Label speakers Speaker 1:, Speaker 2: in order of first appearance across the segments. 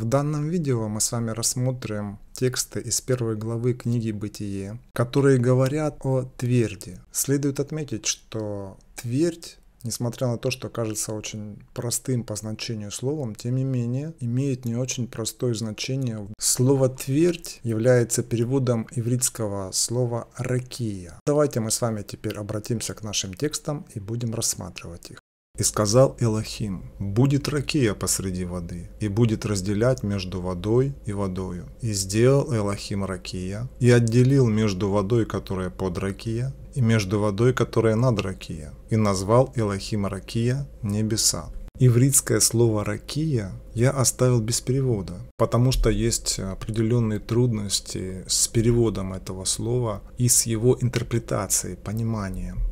Speaker 1: В данном видео мы с вами рассмотрим тексты из первой главы книги «Бытие», которые говорят о тверди. Следует отметить, что твердь Несмотря на то, что кажется очень простым по значению словом, тем не менее имеет не очень простое значение. Слово «твердь» является переводом ивритского слова «ракия». Давайте мы с вами теперь обратимся к нашим текстам и будем рассматривать их. И сказал Элохим, будет ракия посреди воды, и будет разделять между водой и водою. И сделал Элохим ракия, и отделил между водой, которая под ракия, и между водой, которая над ракия, и назвал Элохим ракия небеса. Ивритское слово «ракия» я оставил без перевода, потому что есть определенные трудности с переводом этого слова и с его интерпретацией, пониманием.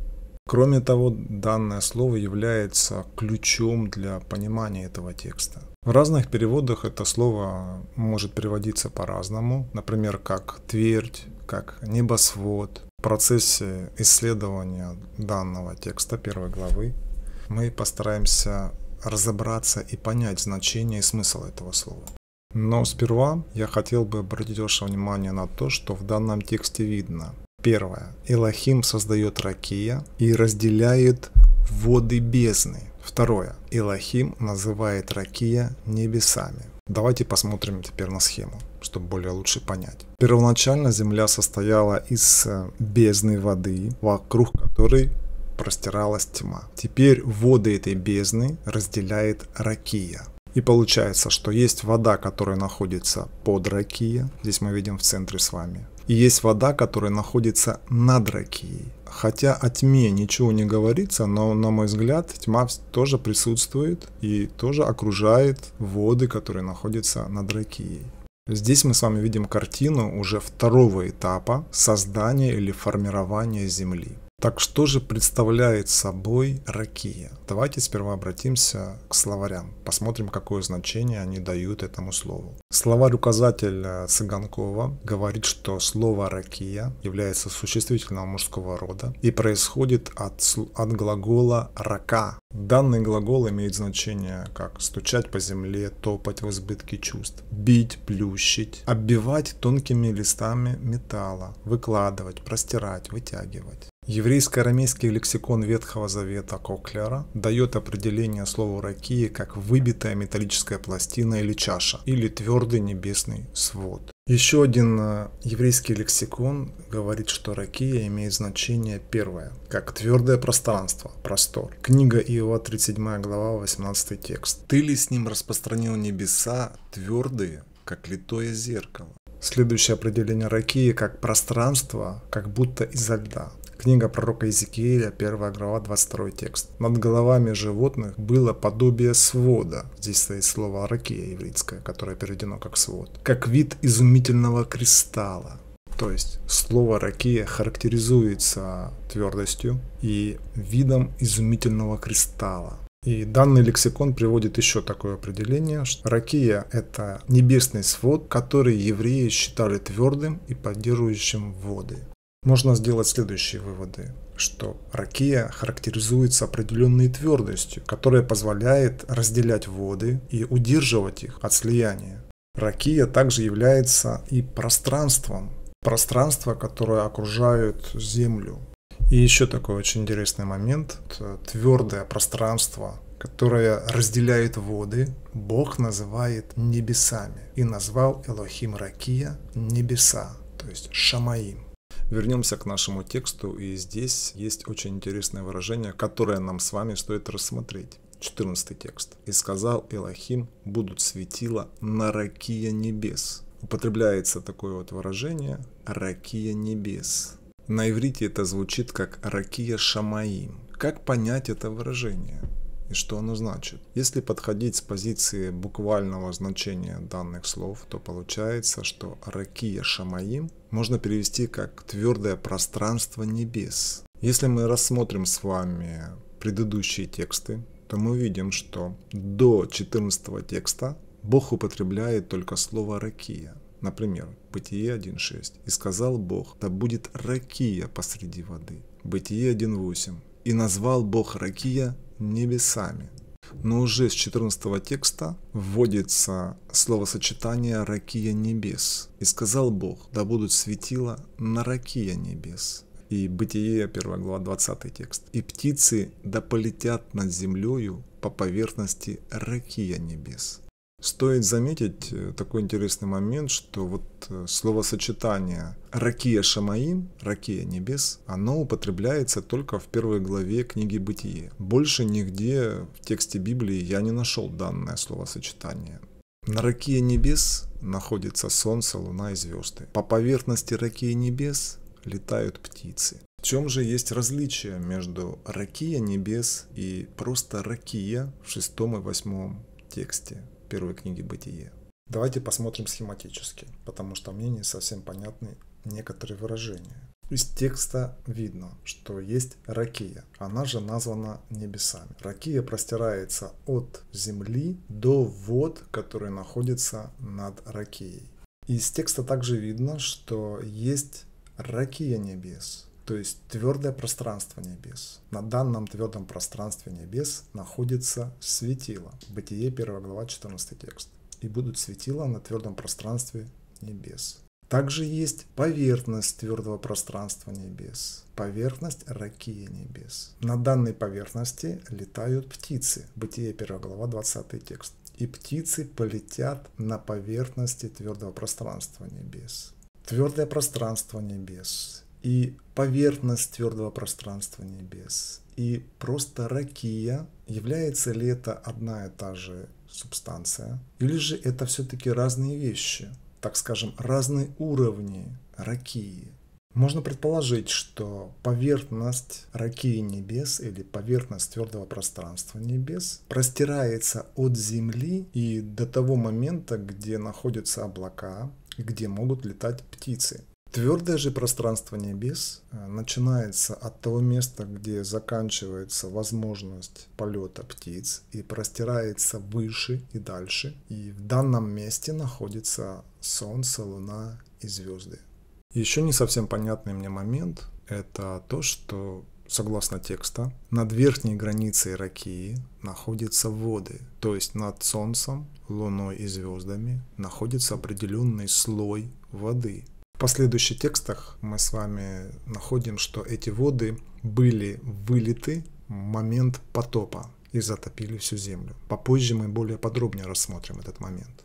Speaker 1: Кроме того, данное слово является ключом для понимания этого текста. В разных переводах это слово может переводиться по-разному, например, как твердь, как небосвод. В процессе исследования данного текста первой главы мы постараемся разобраться и понять значение и смысл этого слова. Но сперва я хотел бы обратить ваше внимание на то, что в данном тексте видно. Первое. Элохим создает Ракия и разделяет воды бездны. Второе. Элохим называет Ракия небесами. Давайте посмотрим теперь на схему, чтобы более лучше понять. Первоначально Земля состояла из э, бездны воды, вокруг которой простиралась тьма. Теперь воды этой бездны разделяет Ракия. И получается, что есть вода, которая находится под Ракия. Здесь мы видим в центре с вами и есть вода, которая находится над Ракией. Хотя о тьме ничего не говорится, но, на мой взгляд, тьма тоже присутствует и тоже окружает воды, которые находятся над Ракией. Здесь мы с вами видим картину уже второго этапа создания или формирования Земли. Так что же представляет собой ракия? Давайте сперва обратимся к словарям, посмотрим, какое значение они дают этому слову. Словарь-указатель э, Цыганкова говорит, что слово «ракия» является существительным мужского рода и происходит от, от глагола «рака». Данный глагол имеет значение как «стучать по земле», «топать в избытке чувств», «бить», «плющить», «оббивать тонкими листами металла», «выкладывать», «простирать», «вытягивать». Еврейско-арамейский лексикон Ветхого Завета Коклера дает определение слову ракия как выбитая металлическая пластина или чаша, или твердый небесный свод. Еще один э, еврейский лексикон говорит, что ракия имеет значение первое, как твердое пространство, простор. Книга Иова, 37 глава, 18 текст. «Ты ли с ним распространил небеса, твердые, как литое зеркало?» Следующее определение ракии как пространство, как будто изо льда. Книга пророка Иезекииля, 1 глава, 22 текст. Над головами животных было подобие свода. Здесь стоит слово ракия еврейское, которое переведено как свод. Как вид изумительного кристалла. То есть слово ракия характеризуется твердостью и видом изумительного кристалла. И данный лексикон приводит еще такое определение, что ракия – это небесный свод, который евреи считали твердым и поддерживающим воды. Можно сделать следующие выводы, что ракия характеризуется определенной твердостью, которая позволяет разделять воды и удерживать их от слияния. Ракия также является и пространством, пространство, которое окружает Землю. И еще такой очень интересный момент, твердое пространство, которое разделяет воды, Бог называет небесами и назвал Элохим Ракия небеса, то есть Шамаим. Вернемся к нашему тексту, и здесь есть очень интересное выражение, которое нам с вами стоит рассмотреть. 14 текст. «И сказал Элохим, будут светила на ракия небес». Употребляется такое вот выражение «ракия небес». На иврите это звучит как «ракия шамаим». Как понять это выражение? и что оно значит. Если подходить с позиции буквального значения данных слов, то получается, что Ракия Шамаим можно перевести как «твердое пространство небес». Если мы рассмотрим с вами предыдущие тексты, то мы увидим, что до 14 текста Бог употребляет только слово «ракия». Например, Бытие 1.6. «И сказал Бог, да будет ракия посреди воды». Бытие 1.8. «И назвал Бог ракия небесами. Но уже с 14 текста вводится словосочетание «ракия небес». «И сказал Бог, да будут светила на ракия небес». И Бытие, 1 глава, 20 текст. «И птицы да полетят над землею по поверхности ракия небес». Стоит заметить э, такой интересный момент, что вот э, словосочетание «ракия шамаим», «ракия небес», оно употребляется только в первой главе книги «Бытие». Больше нигде в тексте Библии я не нашел данное словосочетание. На ракии небес находится солнце, луна и звезды. По поверхности ракии небес летают птицы. В чем же есть различие между ракия небес и просто ракия в шестом и восьмом тексте первой книги «Бытие». Давайте посмотрим схематически, потому что мне не совсем понятны некоторые выражения. Из текста видно, что есть ракия. Она же названа небесами. Ракия простирается от земли до вод, которые находятся над ракией. Из текста также видно, что есть ракия небес то есть твердое пространство небес. На данном твердом пространстве небес находится светило. Бытие 1 глава 14 текст. И будут светила на твердом пространстве небес. Также есть поверхность твердого пространства небес, поверхность ракия небес. На данной поверхности летают птицы. Бытие 1 глава 20 текст. И птицы полетят на поверхности твердого пространства небес. Твердое пространство небес и поверхность твердого пространства небес, и просто ракия, является ли это одна и та же субстанция, или же это все-таки разные вещи, так скажем, разные уровни ракии. Можно предположить, что поверхность ракии небес или поверхность твердого пространства небес простирается от Земли и до того момента, где находятся облака, где могут летать птицы. Твердое же пространство небес э, начинается от того места, где заканчивается возможность полета птиц и простирается выше и дальше. И в данном месте находится Солнце, Луна и звезды. Еще не совсем понятный мне момент – это то, что согласно текста, над верхней границей Ракии находятся воды, то есть над Солнцем, Луной и звездами находится определенный слой воды – в последующих текстах мы с вами находим, что эти воды были вылиты в момент потопа и затопили всю землю. Попозже мы более подробнее рассмотрим этот момент.